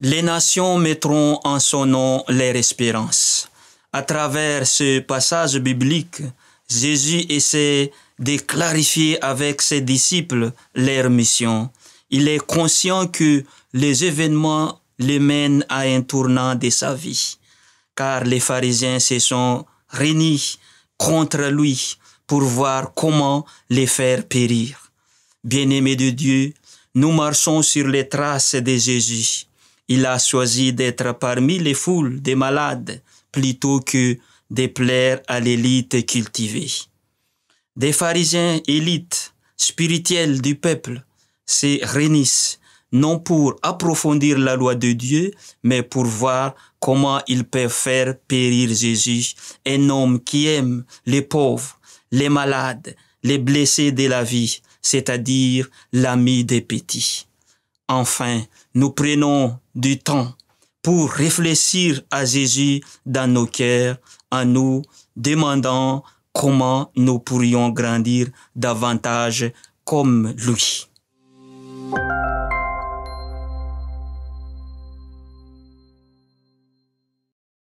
Les nations mettront en son nom leur espérance. À travers ce passage biblique, Jésus essaie de clarifier avec ses disciples leur mission. Il est conscient que les événements les mènent à un tournant de sa vie, car les pharisiens se sont réunis contre lui pour voir comment les faire périr. Bien-aimés de Dieu, nous marchons sur les traces de Jésus. Il a choisi d'être parmi les foules des malades plutôt que de plaire à l'élite cultivée. Des pharisiens élites spirituels du peuple se réunissent non pour approfondir la loi de Dieu, mais pour voir comment ils peuvent faire périr Jésus, un homme qui aime les pauvres, les malades, les blessés de la vie, c'est-à-dire l'ami des petits. Enfin, nous prenons du temps pour réfléchir à Jésus dans nos cœurs en nous demandant comment nous pourrions grandir davantage comme lui.